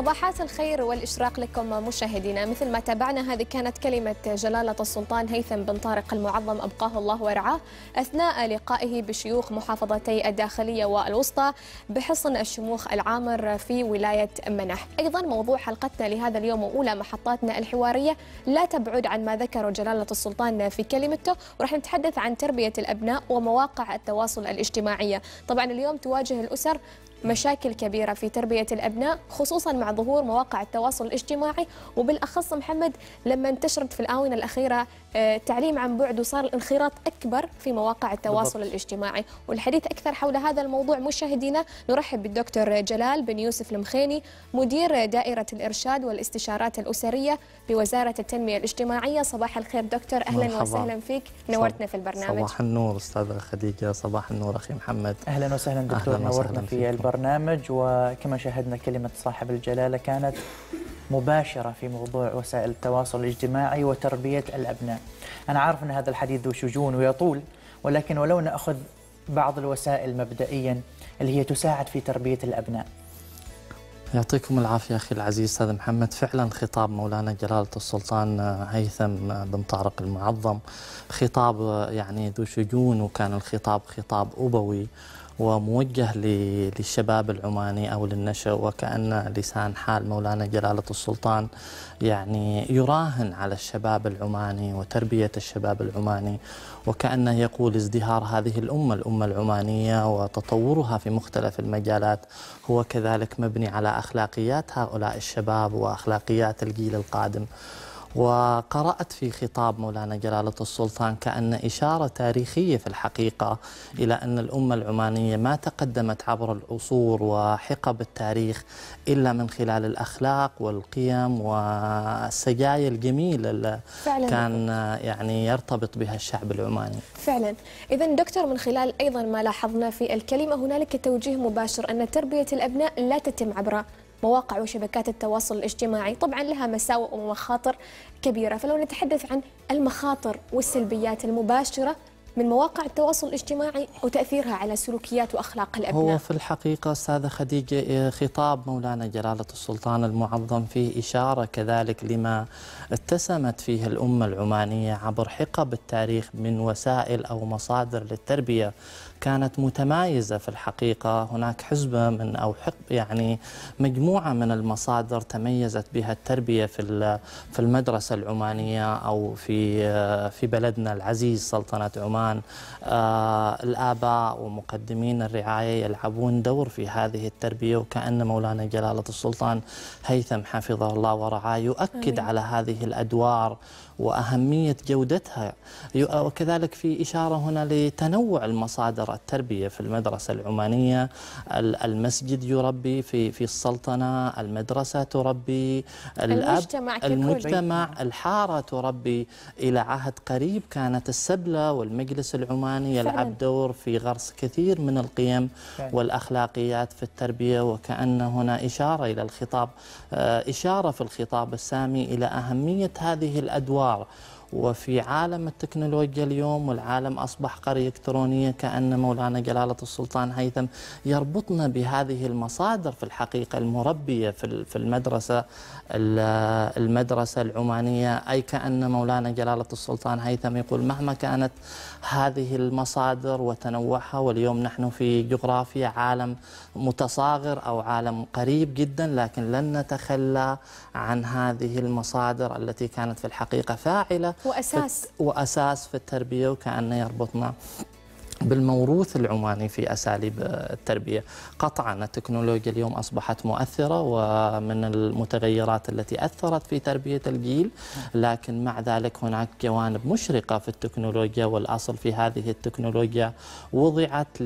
صباحات الخير والإشراق لكم مشاهدينا مثل ما تابعنا هذه كانت كلمة جلالة السلطان هيثم بن طارق المعظم أبقاه الله ورعاه أثناء لقائه بشيوخ محافظتي الداخلية والوسطى بحصن الشموخ العامر في ولاية منح أيضا موضوع حلقتنا لهذا اليوم وأولى محطاتنا الحوارية لا تبعد عن ما ذكره جلالة السلطان في كلمته وراح نتحدث عن تربية الأبناء ومواقع التواصل الاجتماعية طبعا اليوم تواجه الأسر مشاكل كبيرة في تربية الأبناء خصوصا مع ظهور مواقع التواصل الاجتماعي وبالأخص محمد لما انتشرت في الآونة الأخيرة آه، تعليم عن بعد وصار الانخراط أكبر في مواقع التواصل بالضبط. الاجتماعي والحديث أكثر حول هذا الموضوع مشاهدينا نرحب بالدكتور جلال بن يوسف المخيني مدير دائرة الإرشاد والاستشارات الأسرية بوزارة التنمية الاجتماعية صباح الخير دكتور أهلا مرحبا. وسهلا فيك نورتنا في البرنامج صباح النور أستاذة خديجة صباح النور أخي محمد أهلا وسهلا دكتور أهلاً وسهلاً نورتنا في البرنامج البرنامج وكما شاهدنا كلمة صاحب الجلالة كانت مباشرة في موضوع وسائل التواصل الاجتماعي وتربية الأبناء أنا عارف أن هذا الحديث ذو شجون ويطول ولكن ولو نأخذ بعض الوسائل مبدئيا اللي هي تساعد في تربية الأبناء يعطيكم العافية أخي العزيز أستاذ محمد فعلا خطاب مولانا جلالة السلطان آه، هيثم آه، بن طارق المعظم خطاب آه، يعني ذو شجون وكان الخطاب خطاب أبوي وموجه للشباب العماني أو للنشأ وكأن لسان حال مولانا جلالة السلطان يعني يراهن على الشباب العماني وتربية الشباب العماني وكأنه يقول ازدهار هذه الأمة الأمة العمانية وتطورها في مختلف المجالات هو كذلك مبني على أخلاقيات هؤلاء الشباب وأخلاقيات الجيل القادم وقرأت في خطاب مولانا جلالة السلطان كأن إشارة تاريخية في الحقيقة إلى أن الأمة العمانية ما تقدمت عبر العصور وحقب التاريخ إلا من خلال الأخلاق والقيم والسجايا الجميلة اللي كان يعني يرتبط بها الشعب العماني فعلا إذا دكتور من خلال أيضا ما لاحظنا في الكلمة هنالك توجيه مباشر أن تربية الأبناء لا تتم عبر مواقع وشبكات التواصل الاجتماعي طبعا لها مساوئ ومخاطر كبيرة فلو نتحدث عن المخاطر والسلبيات المباشرة من مواقع التواصل الاجتماعي وتأثيرها على سلوكيات وأخلاق الأبناء هو في الحقيقة أستاذة خديجة إيه، خطاب مولانا جلالة السلطان المعظم فيه إشارة كذلك لما اتسمت فيه الأمة العمانية عبر حقب التاريخ من وسائل أو مصادر للتربية كانت متمايزة في الحقيقة هناك حزبة من أو حقب يعني مجموعة من المصادر تميزت بها التربية في في المدرسة العمانية أو في آه، في بلدنا العزيز سلطنة عمان كمان آه، الآباء ومقدمين الرعاية يلعبون دور في هذه التربية وكأن مولانا جلالة السلطان هيثم حفظه الله ورعاه يؤكد على هذه الأدوار وأهمية جودتها وكذلك في إشارة هنا لتنوع المصادر التربية في المدرسة العمانية المسجد يربي في في السلطنة المدرسة تربي المجتمع المجتمع الحارة تربي إلى عهد قريب كانت السبلة والمجلس العماني يلعب دور في غرس كثير من القيم والأخلاقيات في التربية وكأن هنا إشارة إلى الخطاب آه، إشارة في الخطاب السامي إلى أهمية هذه الأدوار fala. وفي عالم التكنولوجيا اليوم والعالم أصبح قرية إلكترونية كأن مولانا جلالة السلطان هيثم يربطنا بهذه المصادر في الحقيقة المربية في المدرسة المدرسة العمانية أي كأن مولانا جلالة السلطان هيثم يقول مهما كانت هذه المصادر وتنوعها واليوم نحن في جغرافيا عالم متصاغر أو عالم قريب جدا لكن لن نتخلى عن هذه المصادر التي كانت في الحقيقة فاعلة واساس واساس في التربيه وكانه يربطنا بالموروث العماني في اساليب التربيه، قطعا التكنولوجيا اليوم اصبحت مؤثره ومن المتغيرات التي اثرت في تربيه الجيل، لكن مع ذلك هناك جوانب مشرقه في التكنولوجيا والاصل في هذه التكنولوجيا وضعت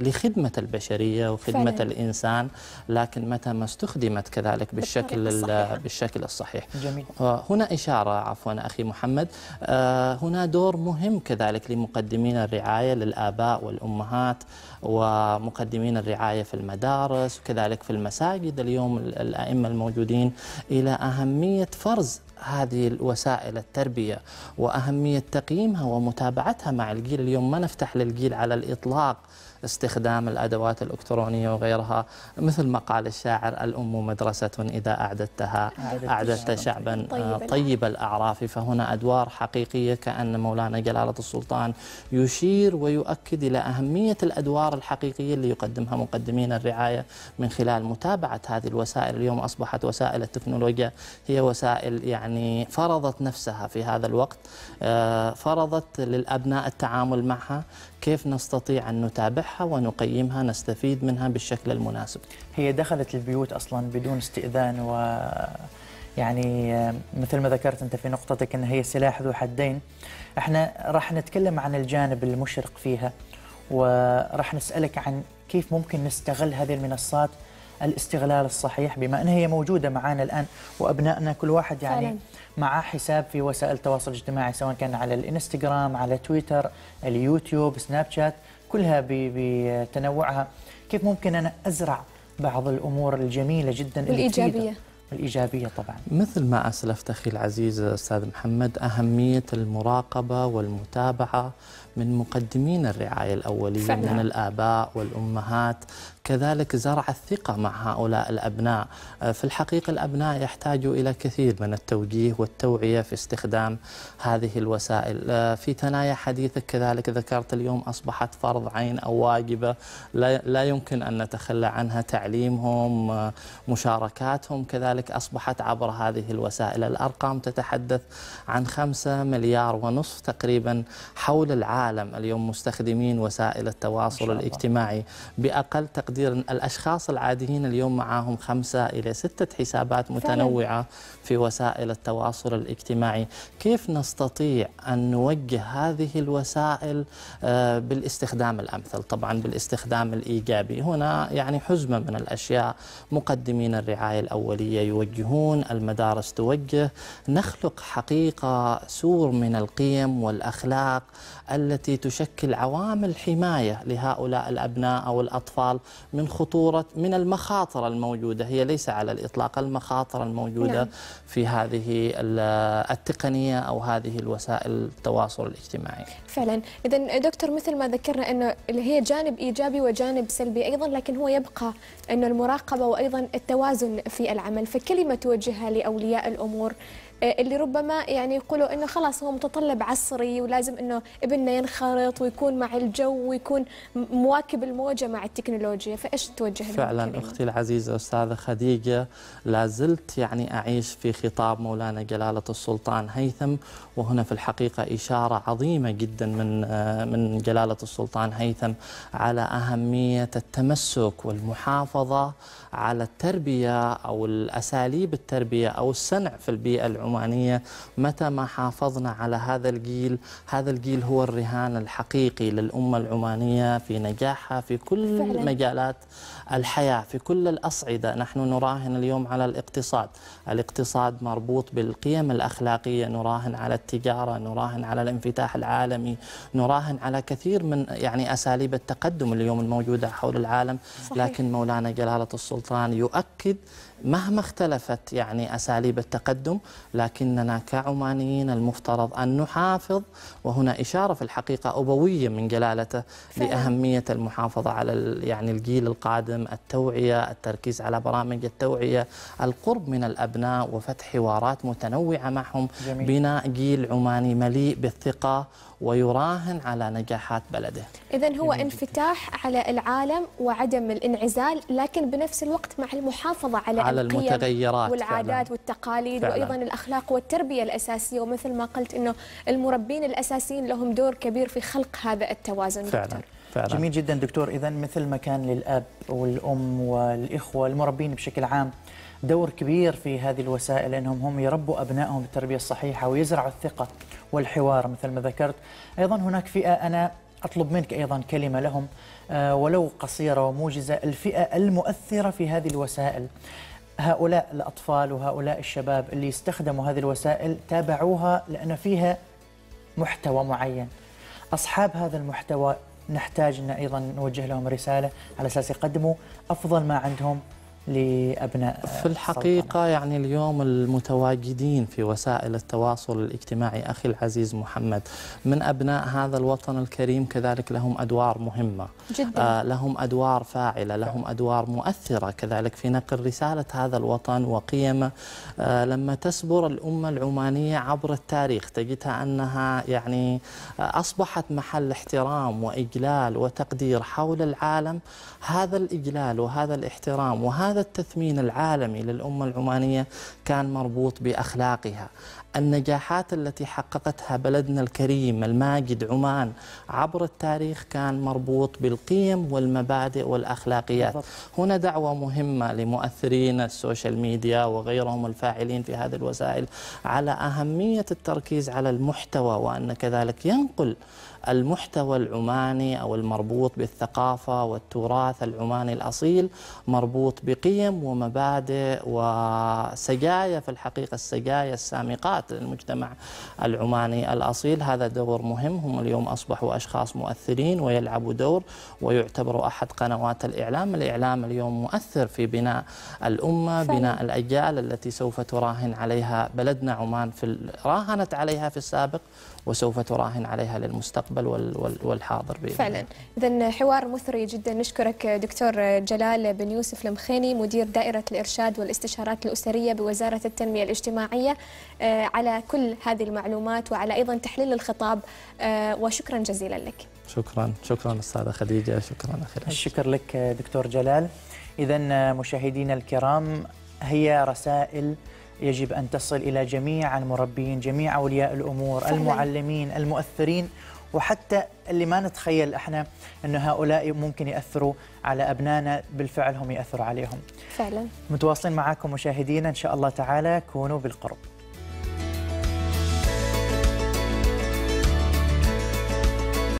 لخدمه البشريه وخدمه فعلا. الانسان، لكن متى ما استخدمت كذلك بالشكل الصحيح. بالشكل الصحيح. جميل. هنا اشاره عفوا اخي محمد، آه، هنا دور مهم كذلك لمقدمين الرعايه الرعاية للآباء والأمهات ومقدمين الرعاية في المدارس وكذلك في المساجد اليوم الأئمة الموجودين إلى أهمية فرز هذه الوسائل التربية وأهمية تقييمها ومتابعتها مع الجيل اليوم ما نفتح للجيل على الإطلاق استخدام الأدوات الإلكترونية وغيرها مثل ما قال الشاعر الأم مدرسة إذا أعددتها أعددت شعبا آه، طيب،, طيب الأعراف فهنا أدوار حقيقية كأن مولانا جلالة السلطان يشير ويؤكد إلى أهمية الأدوار الحقيقية اللي يقدمها مقدمين الرعاية من خلال متابعة هذه الوسائل اليوم أصبحت وسائل التكنولوجيا هي وسائل يعني فرضت نفسها في هذا الوقت آه، فرضت للأبناء التعامل معها كيف نستطيع أن نتابعها ونقيمها نستفيد منها بالشكل المناسب هي دخلت البيوت أصلا بدون استئذان و يعني مثل ما ذكرت أنت في نقطتك أن هي سلاح ذو حدين احنا راح نتكلم عن الجانب المشرق فيها وراح نسألك عن كيف ممكن نستغل هذه المنصات الاستغلال الصحيح بما أنها هي موجودة معنا الآن وأبنائنا كل واحد يعني فعلا. مع حساب في وسائل التواصل الاجتماعي سواء كان على الانستغرام على تويتر اليوتيوب سناب شات كلها بتنوعها كيف ممكن أنا أزرع بعض الأمور الجميلة جدا الإيجابية الإيجابية طبعا مثل ما أسلفت أخي العزيز أستاذ محمد أهمية المراقبة والمتابعة من مقدمين الرعاية الأولية فعلا. من الآباء والأمهات كذلك زرع الثقة مع هؤلاء الأبناء آه، في الحقيقة الأبناء يحتاجوا إلى كثير من التوجيه والتوعية في استخدام هذه الوسائل آه، في ثنايا حديثك كذلك ذكرت اليوم أصبحت فرض عين أو واجبة لا يمكن أن نتخلى عنها تعليمهم آه، مشاركاتهم كذلك أصبحت عبر هذه الوسائل الأرقام تتحدث عن خمسة مليار ونصف تقريبا حول العالم العالم اليوم مستخدمين وسائل التواصل الاجتماعي بأقل تقدير الأشخاص العاديين اليوم معهم خمسة إلى ستة حسابات متنوعة في وسائل التواصل الاجتماعي كيف نستطيع أن نوجه هذه الوسائل آه، بالاستخدام الأمثل طبعا بالاستخدام الإيجابي هنا يعني حزمة من الأشياء مقدمين الرعاية الأولية يوجهون المدارس توجه نخلق حقيقة سور من القيم والأخلاق التي تشكل عوامل حماية لهؤلاء الأبناء أو الأطفال من خطورة من المخاطر الموجودة هي ليس على الإطلاق المخاطر الموجودة نعم. في هذه التقنية أو هذه الوسائل التواصل الاجتماعي فعلا إذا دكتور مثل ما ذكرنا أنه هي جانب إيجابي وجانب سلبي أيضا لكن هو يبقى أنه المراقبة وأيضا التوازن في العمل فكلمة توجهها لأولياء الأمور آه، اللي ربما يعني يقولوا انه خلاص هو متطلب عصري ولازم انه ابننا ينخرط ويكون مع الجو ويكون مواكب الموجه مع التكنولوجيا فايش توجه فعلا اختي العزيزه استاذه خديجه لا زلت يعني اعيش في خطاب مولانا جلاله السلطان هيثم وهنا في الحقيقه اشاره عظيمه جدا من آه، من جلاله السلطان هيثم على اهميه التمسك والمحافظه على التربيه او الاساليب التربيه او السنع في البيئه العمريه العمانية متى ما حافظنا على هذا الجيل هذا الجيل هو الرهان الحقيقي للأمة العمانية في نجاحها في كل فعلا. مجالات الحياة في كل الأصعدة نحن نراهن اليوم على الاقتصاد الاقتصاد مربوط بالقيم الأخلاقية نراهن على التجارة نراهن على الانفتاح العالمي نراهن على كثير من يعني أساليب التقدم اليوم الموجودة حول العالم صحيح. لكن مولانا جلالة السلطان يؤكد مهما اختلفت يعني أساليب التقدم لكننا كعمانيين المفترض أن نحافظ وهنا إشارة في الحقيقة أبوية من جلالته لاهميه المحافظة على يعني الجيل القادم التوعية التركيز على برامج التوعية القرب من الأبناء وفتح حوارات متنوعة معهم جميل. بناء جيل عماني مليء بالثقة ويراهن على نجاحات بلده إذا هو انفتاح على العالم وعدم الانعزال لكن بنفس الوقت مع المحافظة على, على المتغيرات والعادات فعلا. والتقاليد فعلا. وأيضا الأخلاق والتربية الأساسية ومثل ما قلت أنه المربين الأساسيين لهم دور كبير في خلق هذا التوازن فعلا. فعلا. جميل جدا دكتور إذا مثل ما كان للأب والأم والإخوة المربين بشكل عام دور كبير في هذه الوسائل انهم هم يربوا ابنائهم بالتربيه الصحيحه ويزرعوا الثقه والحوار مثل ما ذكرت ايضا هناك فئه انا اطلب منك ايضا كلمه لهم آه، ولو قصيره وموجزه الفئه المؤثره في هذه الوسائل هؤلاء الاطفال وهؤلاء الشباب اللي استخدموا هذه الوسائل تابعوها لان فيها محتوى معين اصحاب هذا المحتوى نحتاج ان ايضا نوجه لهم رساله على اساس يقدموا افضل ما عندهم لابناء في الحقيقه السلطنة. يعني اليوم المتواجدين في وسائل التواصل الاجتماعي اخي العزيز محمد من ابناء هذا الوطن الكريم كذلك لهم ادوار مهمه جدا. آه لهم ادوار فاعله لهم ادوار مؤثره كذلك في نقل رساله هذا الوطن وقيمه آه لما تسبر الامه العمانيه عبر التاريخ تجدها انها يعني آه، اصبحت محل احترام واجلال وتقدير حول العالم هذا الاجلال وهذا الاحترام وهذا هذا التثمين العالمي للأمة العمانية كان مربوط بأخلاقها النجاحات التي حققتها بلدنا الكريم الماجد عمان عبر التاريخ كان مربوط بالقيم والمبادئ والأخلاقيات هنا دعوة مهمة لمؤثرين السوشيال ميديا وغيرهم الفاعلين في هذه الوسائل على أهمية التركيز على المحتوى وأن كذلك ينقل المحتوى العماني أو المربوط بالثقافة والتراث العماني الأصيل مربوط بقيم ومبادئ وسجايا في الحقيقة السجايا السامقات الخدمات للمجتمع العماني الأصيل هذا دور مهم هم اليوم أصبحوا أشخاص مؤثرين ويلعبوا دور ويعتبروا أحد قنوات الإعلام الإعلام اليوم مؤثر في بناء الأمة صحيح. بناء الأجيال التي سوف تراهن عليها بلدنا عمان في راهنت عليها في السابق وسوف تراهن عليها للمستقبل والحاضر بإذن فعلا إذا حوار مثري جدا نشكرك دكتور جلال بن يوسف المخيني مدير دائرة الإرشاد والاستشارات الأسرية بوزارة التنمية الاجتماعية آه، على كل هذه المعلومات وعلى أيضا تحليل الخطاب آه، وشكرا جزيلا لك شكرا شكرا أستاذة خديجة شكرا أخي الشكر لك دكتور جلال إذا مشاهدينا الكرام هي رسائل يجب أن تصل إلى جميع المربين جميع أولياء الأمور فعلا. المعلمين المؤثرين وحتى اللي ما نتخيل احنا أن هؤلاء ممكن ياثروا على ابنائنا بالفعل هم ياثروا عليهم. فعلا. متواصلين معاكم مشاهدينا ان شاء الله تعالى كونوا بالقرب.